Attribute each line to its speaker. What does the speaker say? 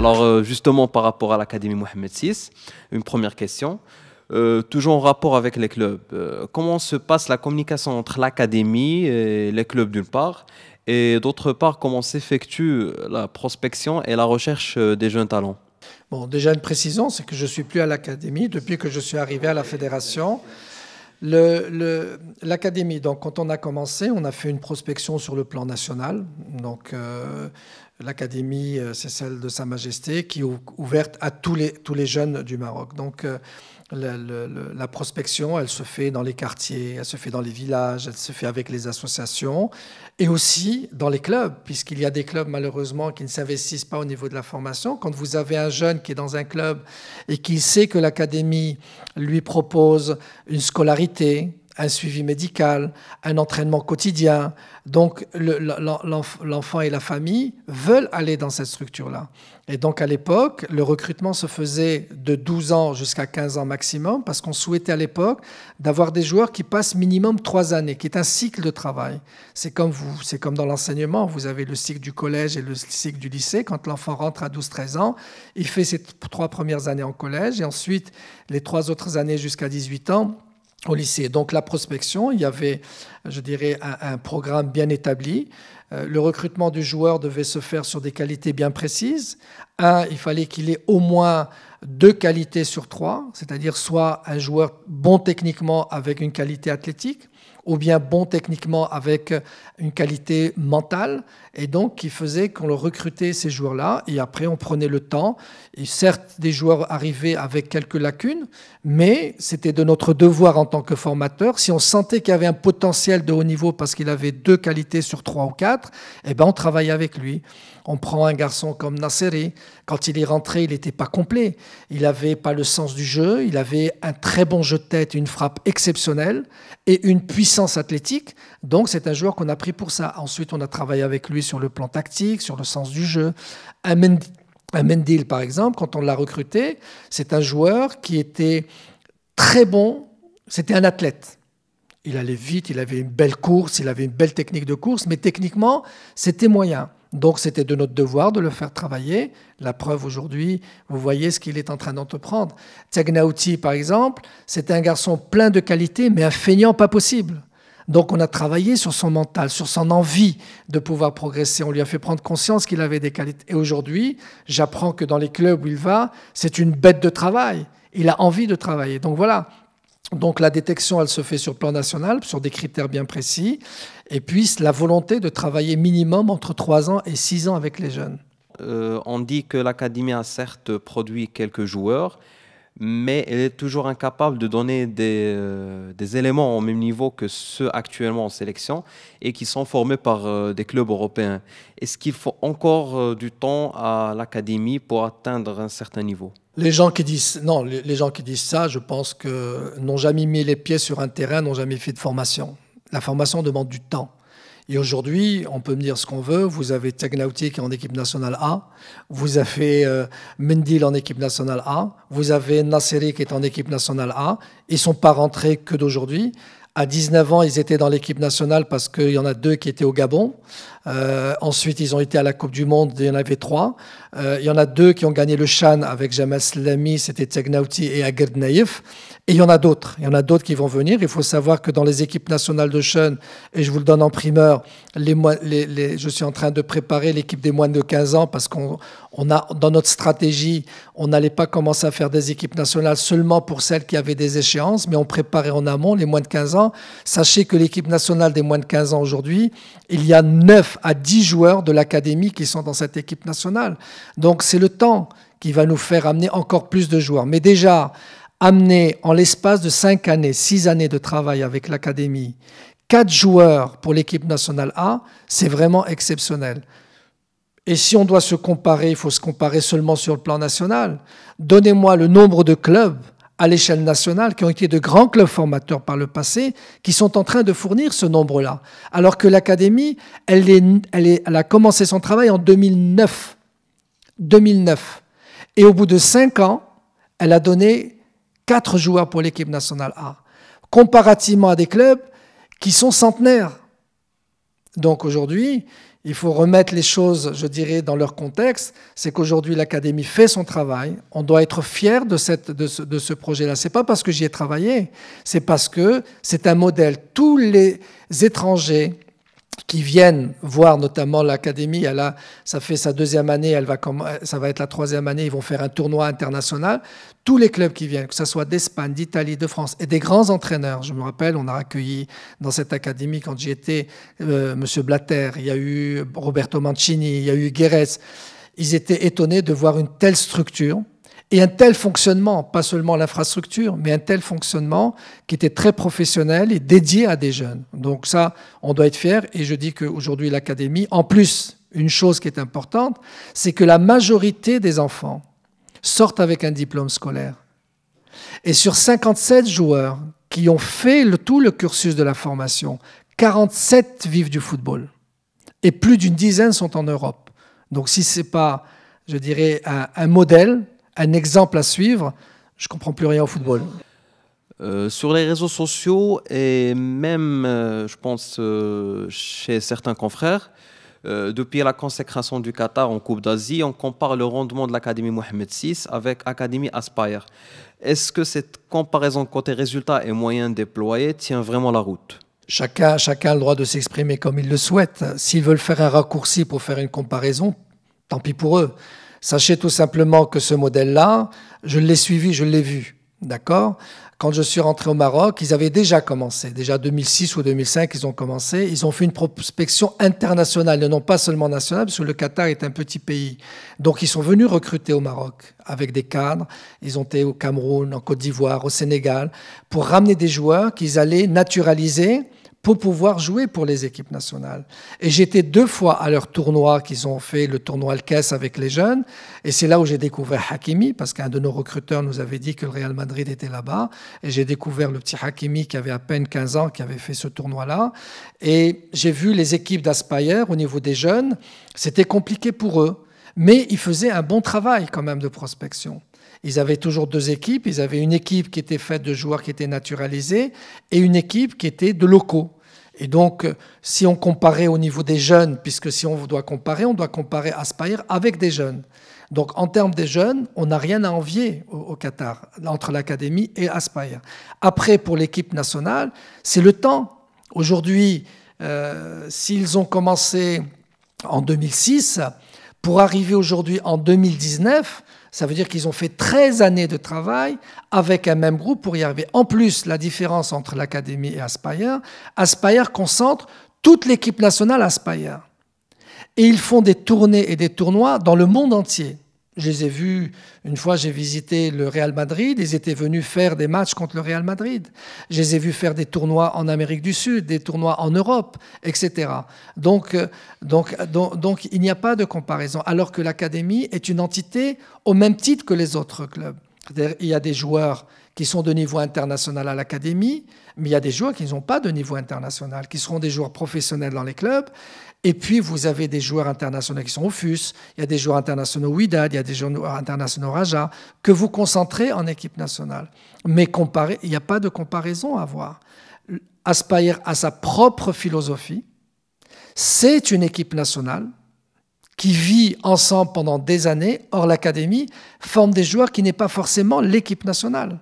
Speaker 1: Alors euh, justement par rapport à l'Académie Mohamed VI, une première question. Euh, toujours en rapport avec les clubs, euh, comment se passe la communication entre l'académie et les clubs d'une part, et d'autre part, comment s'effectue la prospection et la recherche des jeunes talents
Speaker 2: Bon, déjà une précision, c'est que je suis plus à l'académie depuis que je suis arrivé à la fédération. L'académie, donc quand on a commencé, on a fait une prospection sur le plan national. Donc euh, l'académie, euh, c'est celle de Sa Majesté qui est ouverte à tous les, jeunes du Maroc. Euh, la, prospection, elle se fait dans les quartiers, elle se fait dans les villages, elle se fait avec les associations et aussi dans les clubs, puisqu'il y a des clubs malheureusement qui ne s'investissent pas au niveau de la formation. Quand vous avez un jeune qui est dans un club et qui sait que l'académie lui propose une scolarité, un suivi médical, un entraînement quotidien. Donc l'enfant et la famille veulent aller dans cette structure-là. Et donc à l'époque, le recrutement se faisait de 12 ans jusqu'à 15 ans maximum, parce qu'on souhaitait à l'époque d'avoir des joueurs qui passent minimum trois années, qui est un cycle de travail. C'est comme, c'est comme dans l'enseignement, vous avez le cycle du collège et le cycle du lycée. Quand l'enfant rentre à 12-13 ans, il fait ses trois premières années en collège et ensuite les trois autres années jusqu'à 18 ans au lycée. Donc la prospection, il y avait, je dirais, un, programme bien établi. Euh, le recrutement du joueur devait se faire sur des qualités bien précises. Un, il fallait qu'il ait au moins deux qualités sur trois, c'est-à-dire soit un joueur bon techniquement avec une qualité athlétique, ou bien bon techniquement avec une qualité mentale, et donc qui faisait qu'on le recrutait ces joueurs-là, et après on prenait le temps, et certes des joueurs arrivaient avec quelques lacunes, mais c'était de notre devoir en tant que formateur, si on sentait qu'il y avait un potentiel de haut niveau parce qu'il avait deux qualités sur trois ou quatre, eh ben on travaillait avec lui. On prend un garçon comme Nasseri, quand il est rentré, il n'était pas complet, il n'avait pas le sens du jeu, il avait un très bon jeu de tête, une frappe exceptionnelle, et une puissance puissance athlétique. Donc c'est un joueur qu'on a pris pour ça. Ensuite, on a travaillé avec lui sur le plan tactique, sur le sens du jeu. Un Mendil, par exemple, quand on l'a recruté, c'est un joueur qui était très bon, c'était un athlète. Il allait vite, il avait une belle course, il avait une belle technique de course, mais techniquement, c'était moyen. Donc c'était de notre devoir de le faire travailler. La preuve aujourd'hui, vous voyez ce qu'il est en train d'entreprendre. Tiagnauti, par exemple, c'était un garçon plein de qualités, mais un feignant pas possible. Donc on a travaillé sur son mental, sur son envie de pouvoir progresser. On lui a fait prendre conscience qu'il avait des qualités. Et aujourd'hui, j'apprends que dans les clubs où il va, c'est une bête de travail. Il a envie de travailler. Donc voilà, donc la détection, elle se fait sur plan national, sur des critères bien précis, et puis la volonté de travailler minimum entre 3 ans et 6 ans avec les jeunes.
Speaker 1: Euh, on dit que l'Académie a certes produit quelques joueurs, mais elle est toujours incapable de donner euh, des, éléments au même niveau que ceux actuellement en sélection et qui sont formés par euh, des clubs européens. Est-ce qu'il faut encore euh, du temps à l'académie pour atteindre un certain niveau
Speaker 2: les gens qui disent non, les gens qui disent ça, je pense que n'ont jamais mis les pieds sur un terrain, n'ont jamais fait de formation. La formation demande du temps. Et aujourd'hui, on peut me dire ce qu'on veut. Vous avez Tegnauti qui est en équipe nationale A. Vous avez euh, Mendil en équipe nationale A. Vous avez Nasseri qui est en équipe nationale A. Ils ne sont pas rentrés que d'aujourd'hui. À 19 ans, ils étaient dans l'équipe nationale parce qu'il y en a deux qui étaient au Gabon. Euh, ensuite, ils ont été à la Coupe du Monde, il y en avait trois. Euh, il y en a deux qui ont gagné le Chan avec Jamal Lamy. c'était Tsegnauti et Agird Naïf. Et il y en a d'autres. Il y en a d'autres qui vont venir. Il faut savoir que dans les équipes nationales de Chan, et je vous le donne en primeur, les, je suis en train de préparer l'équipe des moines de 15 ans parce qu'on a dans notre stratégie, on n'allait pas commencer à faire des équipes nationales seulement pour celles qui avaient des échéances, mais on préparait en amont les moins de 15 ans. Sachez que l'équipe nationale des moins de 15 ans aujourd'hui, il y a 9 à 10 joueurs de l'académie qui sont dans cette équipe nationale. Donc c'est le temps qui va nous faire amener encore plus de joueurs. Mais déjà, amener en l'espace de 5 années, 6 années de travail avec l'académie, 4 joueurs pour l'équipe nationale A, c'est vraiment exceptionnel. Et si on doit se comparer, il faut se comparer seulement sur le plan national. Donnez-moi le nombre de clubs à l'échelle nationale, qui ont été de grands clubs formateurs par le passé, qui sont en train de fournir ce nombre-là. Alors que l'Académie, elle, a commencé son travail en 2009. 2009. Et au bout de cinq ans, elle a donné quatre joueurs pour l'équipe nationale A, comparativement à des clubs qui sont centenaires. Donc aujourd'hui, il faut remettre les choses, je dirais, dans leur contexte. C'est qu'aujourd'hui, l'Académie fait son travail. On doit être fier de, cette, de ce, de ce projet-là. C'est pas parce que j'y ai travaillé, c'est parce que c'est un modèle. Tous les étrangers qui viennent voir notamment l'académie. Elle a, ça fait sa deuxième année, elle va, ça va être la troisième année, ils vont faire un tournoi international. Tous les clubs qui viennent, que ce soit d'Espagne, d'Italie, de France, et des grands entraîneurs. Je me rappelle, on a accueilli dans cette académie, quand j'y étais, euh, M. Blatter, il y a eu Roberto Mancini, il y a eu Guérez. Ils étaient étonnés de voir une telle structure et un tel fonctionnement, pas seulement l'infrastructure, mais un tel fonctionnement qui était très professionnel et dédié à des jeunes. Donc ça, on doit être fier. Et je dis qu'aujourd'hui, l'Académie, en plus, une chose qui est importante, c'est que la majorité des enfants sortent avec un diplôme scolaire. Et sur 57 joueurs qui ont fait le, tout le cursus de la formation, 47 vivent du football. Et plus d'une dizaine sont en Europe. Donc si ce n'est pas, je dirais, un, un modèle, un exemple à suivre, je comprends plus rien au football.
Speaker 1: Euh, sur les réseaux sociaux et même, euh, je pense, euh, chez certains confrères, depuis la consécration du Qatar en Coupe d'Asie, on compare le rendement de l'Académie Mohamed VI avec l'Académie Aspire. Est-ce que cette comparaison côté résultats et moyens déployés tient vraiment la route
Speaker 2: chacun, chacun a le droit de s'exprimer comme il le souhaite. S'ils veulent faire un raccourci pour faire une comparaison, tant pis pour eux. Sachez tout simplement que ce modèle-là, je l'ai suivi, je l'ai vu. D'accord Quand je suis rentré au Maroc, ils avaient déjà commencé. Déjà 2006 ou 2005, ils ont commencé. Ils ont fait une prospection internationale, non pas seulement nationale, parce que le Qatar est un petit pays. Donc ils sont venus recruter au Maroc avec des cadres. Ils ont été au Cameroun, en Côte d'Ivoire, au Sénégal, pour ramener des joueurs qu'ils allaient naturaliser pour pouvoir jouer pour les équipes nationales. Et j'étais deux fois à leur tournoi qu'ils ont fait, le tournoi Alcaisse avec les jeunes. Et c'est là où j'ai découvert Hakimi, parce qu'un de nos recruteurs nous avait dit que le Real Madrid était là-bas. Et j'ai découvert le petit Hakimi qui avait à peine 15 ans, qui avait fait ce tournoi-là. Et j'ai vu les équipes d'Aspire au niveau des jeunes. C'était compliqué pour eux. Mais ils faisaient un bon travail quand même de prospection. Ils avaient toujours deux équipes. Ils avaient une équipe qui était faite de joueurs qui étaient naturalisés et une équipe qui était de locaux. Et donc, euh, si on comparait au niveau des jeunes, puisque si on doit comparer, on doit comparer Aspire avec des jeunes. Donc, en termes des jeunes, on n'a rien à envier au, Qatar, entre l'académie et Aspire. Après, pour l'équipe nationale, c'est le temps. Aujourd'hui, euh, s'ils ont commencé en 2006, pour arriver aujourd'hui en 2019, ça veut dire qu'ils ont fait 13 années de travail avec un même groupe pour y arriver. En plus, la différence entre l'Académie et Aspire, Aspire concentre toute l'équipe nationale Aspire. Et ils font des tournées et des tournois dans le monde entier. Je les ai vus, une fois j'ai visité le Real Madrid, ils étaient venus faire des matchs contre le Real Madrid. Je les ai vus faire des tournois en Amérique du Sud, des tournois en Europe, etc. Donc, euh, donc, donc, donc il n'y a pas de comparaison, alors que l'Académie est une entité au même titre que les autres clubs. Il y a des joueurs qui sont de niveau international à l'académie, mais il y a des joueurs qui n'ont pas de niveau international, qui seront des joueurs professionnels dans les clubs. Et puis, vous avez des joueurs internationaux qui sont au FUS, il y a des joueurs internationaux Widad, il y a des joueurs internationaux Raja, que vous concentrez en équipe nationale. Mais il n'y a pas de comparaison à avoir. Aspire à sa propre philosophie. C'est une équipe nationale qui vit ensemble pendant des années. hors l'académie forme des joueurs qui n'est pas forcément l'équipe nationale.